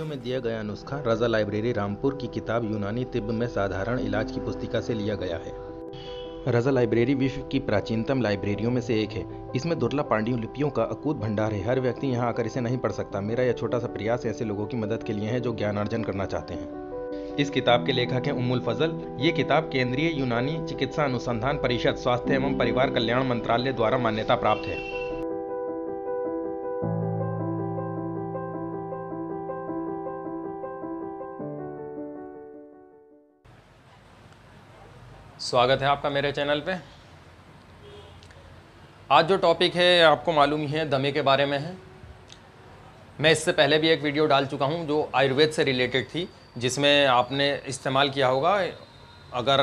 video में दिया गया नुस्खा रजा लाइब्रेरी रामपुर की किताब यूनानी तिब में साधारण इलाज की पुस्तिका से लिया गया है रजा लाइब्रेरी विश्व की प्राचीनतम लाइब्रेरियों में से एक है इसमें दुर्लभ लिपियों का अकूत भंडार है हर व्यक्ति यहाँ आकर इसे नहीं पढ़ सकता मेरा यह छोटा सा प्रयास ऐसे लोगों की मदद के लिए है जो ज्ञान अर्जन करना चाहते हैं इस किताब के लेखक हैं उमुल फजल ये किताब केंद्रीय यूनानी चिकित्सा अनुसंधान परिषद स्वास्थ्य एवं परिवार कल्याण मंत्रालय द्वारा मान्यता प्राप्त है स्वागत है आपका मेरे चैनल पे आज जो टॉपिक है आपको मालूम ही है दमे के बारे में है मैं इससे पहले भी एक वीडियो डाल चुका हूँ जो आयुर्वेद से रिलेटेड थी जिसमें आपने इस्तेमाल किया होगा अगर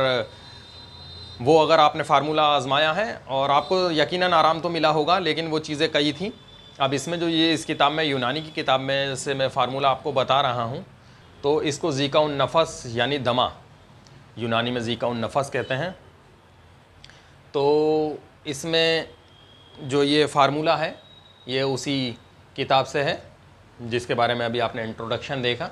वो अगर आपने फार्मूला आजमाया है और आपको यकीनन आराम तो मिला होगा लेकिन वो चीज़ें कई थी अब इसमें जो ये इस किताब में यूनानी की किताब में से मैं फार्मूला आपको बता रहा हूँ तो इसको जीका उन नफस यानी दमा यूनानी में जीका उन नफस कहते हैं तो इसमें जो ये फार्मूला है ये उसी किताब से है जिसके बारे में अभी आपने इंट्रोडक्शन देखा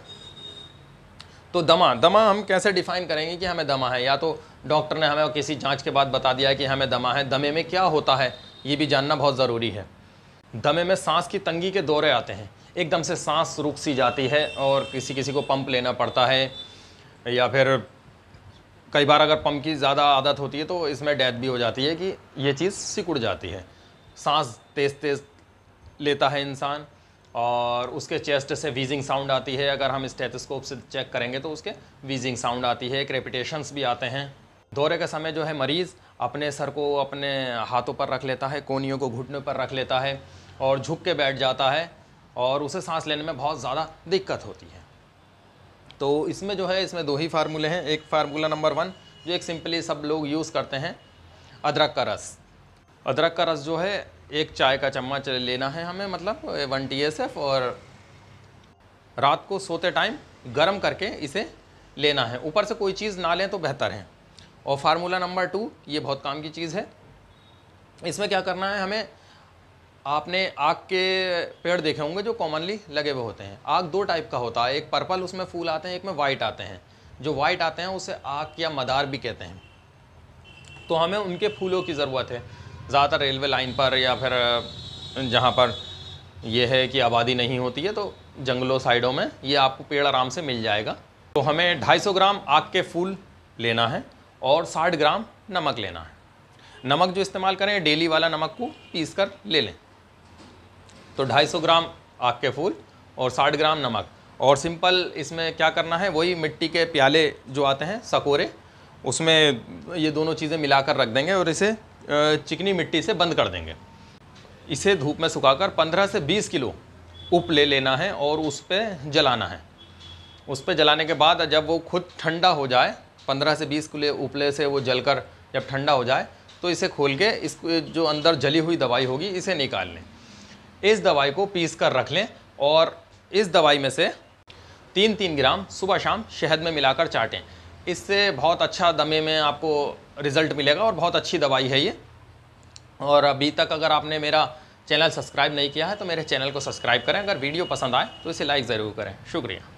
तो दमा दमा हम कैसे डिफ़ाइन करेंगे कि हमें दमा है या तो डॉक्टर ने हमें किसी जांच के बाद बता दिया कि हमें दमा है दमे में क्या होता है ये भी जानना बहुत ज़रूरी है दमे में सांस की तंगी के दौरे आते हैं एकदम से सांस रुक सी जाती है और किसी किसी को पंप लेना पड़ता है या फिर कई बार अगर पम्प की ज़्यादा आदत होती है तो इसमें डेथ भी हो जाती है कि ये चीज़ सिकुड़ जाती है सांस तेज़ तेज़ लेता है इंसान और उसके चेस्ट से वीजिंग साउंड आती है अगर हम स्टेथोस्कोप से चेक करेंगे तो उसके वीजिंग साउंड आती है क्रेपिटेशंस भी आते हैं दौरे के समय जो है मरीज़ अपने सर को अपने हाथों पर रख लेता है कोनियों को घुटने पर रख लेता है और झुक के बैठ जाता है और उसे सांस लेने में बहुत ज़्यादा दिक्कत होती है तो इसमें जो है इसमें दो ही फार्मूले हैं एक फार्मूला नंबर वन जो एक सिंपली सब लोग यूज़ करते हैं अदरक का रस अदरक का रस जो है एक चाय का चम्मच लेना है हमें मतलब वन टी एस एफ और रात को सोते टाइम गर्म करके इसे लेना है ऊपर से कोई चीज़ ना लें तो बेहतर है और फार्मूला नंबर टू ये बहुत काम की चीज़ है इसमें क्या करना है हमें आपने आग के पेड़ देखे होंगे जो कॉमनली लगे हुए होते हैं आग दो टाइप का होता है एक पर्पल उसमें फूल आते हैं एक में वाइट आते हैं जो वाइट आते हैं उसे आग या मदार भी कहते हैं तो हमें उनके फूलों की ज़रूरत है ज़्यादातर रेलवे लाइन पर या फिर जहाँ पर यह है कि आबादी नहीं होती है तो जंगलों साइडों में ये आपको पेड़ आराम से मिल जाएगा तो हमें 250 ग्राम आग के फूल लेना है और 60 ग्राम नमक लेना है नमक जो इस्तेमाल करें डेली वाला नमक को पीस कर ले लें तो 250 ग्राम आग के फूल और 60 ग्राम नमक और सिंपल इसमें क्या करना है वही मिट्टी के प्याले जो आते हैं सकोरे उसमें ये दोनों चीज़ें मिलाकर रख देंगे और इसे चिकनी मिट्टी से बंद कर देंगे इसे धूप में सुखाकर 15 से 20 किलो उप ले लेना है और उस पर जलाना है उस पर जलाने के बाद जब वो खुद ठंडा हो जाए 15 से 20 किलो उपले से वो जलकर जब ठंडा हो जाए तो इसे खोल के इसको जो अंदर जली हुई दवाई होगी इसे निकाल लें इस दवाई को पीस कर रख लें और इस दवाई में से तीन तीन ग्राम सुबह शाम शहद में मिलाकर चाटें इससे बहुत अच्छा दमे में आपको रिज़ल्ट मिलेगा और बहुत अच्छी दवाई है ये और अभी तक अगर आपने मेरा चैनल सब्सक्राइब नहीं किया है तो मेरे चैनल को सब्सक्राइब करें अगर वीडियो पसंद आए तो इसे लाइक ज़रूर करें शुक्रिया